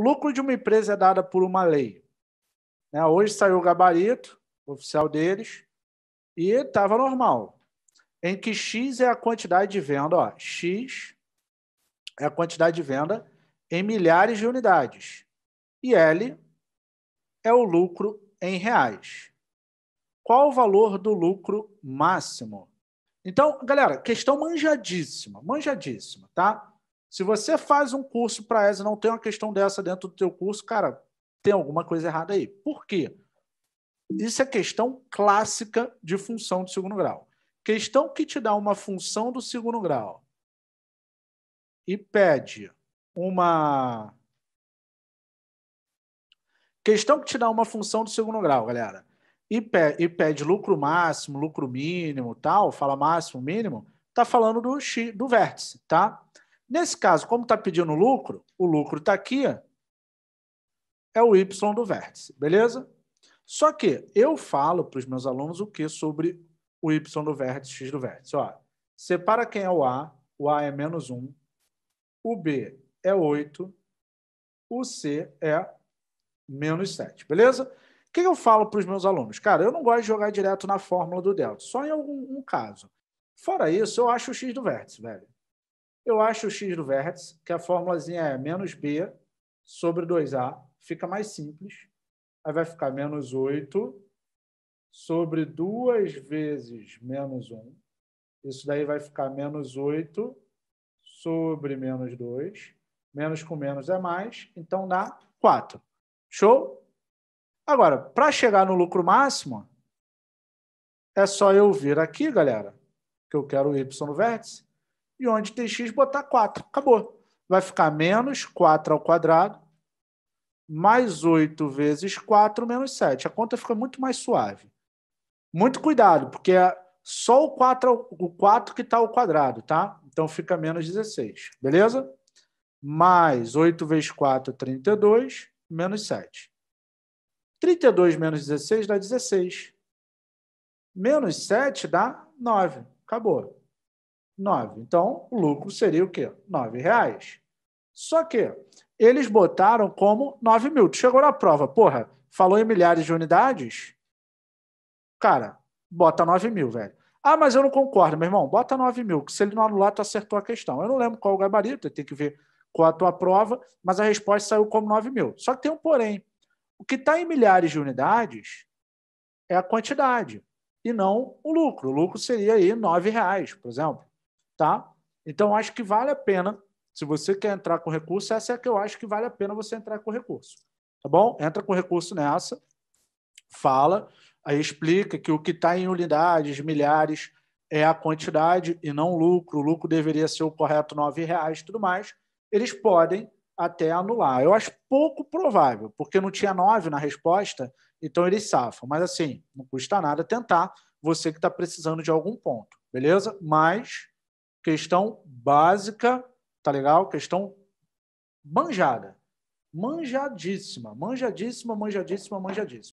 O lucro de uma empresa é dado por uma lei. Né? Hoje saiu o gabarito oficial deles e estava normal, em que X é a quantidade de venda. Ó, X é a quantidade de venda em milhares de unidades. E L é o lucro em reais. Qual o valor do lucro máximo? Então, galera, questão manjadíssima, manjadíssima, tá? Se você faz um curso para ESA e não tem uma questão dessa dentro do teu curso, cara, tem alguma coisa errada aí. Por quê? Isso é questão clássica de função de segundo grau. Questão que te dá uma função do segundo grau e pede uma. Questão que te dá uma função do segundo grau, galera, e, pe e pede lucro máximo, lucro mínimo, tal, fala máximo, mínimo, tá falando do, x, do vértice, tá? Nesse caso, como está pedindo lucro, o lucro está aqui, é o Y do vértice, beleza? Só que eu falo para os meus alunos o que sobre o Y do vértice, X do vértice? Ó, separa quem é o A, o A é menos 1, o B é 8, o C é menos 7, beleza? O que eu falo para os meus alunos? Cara, eu não gosto de jogar direto na fórmula do delta, só em algum um caso. Fora isso, eu acho o x do vértice, velho. Eu acho o x do vértice, que a formulazinha é menos b sobre 2a, fica mais simples. Aí vai ficar menos 8 sobre 2 vezes menos 1. Isso daí vai ficar menos 8 sobre menos 2. Menos com menos é mais, então dá 4. Show? Agora, para chegar no lucro máximo, é só eu vir aqui, galera, que eu quero o y no vértice, e onde tem x, botar 4. Acabou. Vai ficar menos 4 ao quadrado, mais 8 vezes 4, menos 7. A conta fica muito mais suave. Muito cuidado, porque é só o 4, o 4 que está ao quadrado, tá? Então fica menos 16, beleza? Mais 8 vezes 4, 32, menos 7. 32 menos 16 dá 16. Menos 7 dá 9. Acabou. 9. Então, o lucro seria o quê? 9 reais. Só que eles botaram como 9 mil. Tu chegou na prova, porra, falou em milhares de unidades? Cara, bota 9 mil, velho. Ah, mas eu não concordo, meu irmão. Bota 9 mil, que se ele não anular, tu acertou a questão. Eu não lembro qual o gabarito, tem que ver qual a tua prova, mas a resposta saiu como 9 mil. Só que tem um porém. O que está em milhares de unidades é a quantidade e não o lucro. O lucro seria aí 9 reais, por exemplo tá? Então, acho que vale a pena, se você quer entrar com recurso, essa é a que eu acho que vale a pena você entrar com recurso, tá bom? Entra com recurso nessa, fala, aí explica que o que está em unidades, milhares, é a quantidade e não lucro, o lucro deveria ser o correto R$ reais e tudo mais, eles podem até anular. Eu acho pouco provável, porque não tinha 9 na resposta, então eles safam. Mas assim, não custa nada tentar, você que está precisando de algum ponto, beleza? Mas Questão básica, tá legal? Questão manjada. Manjadíssima, manjadíssima, manjadíssima, manjadíssima.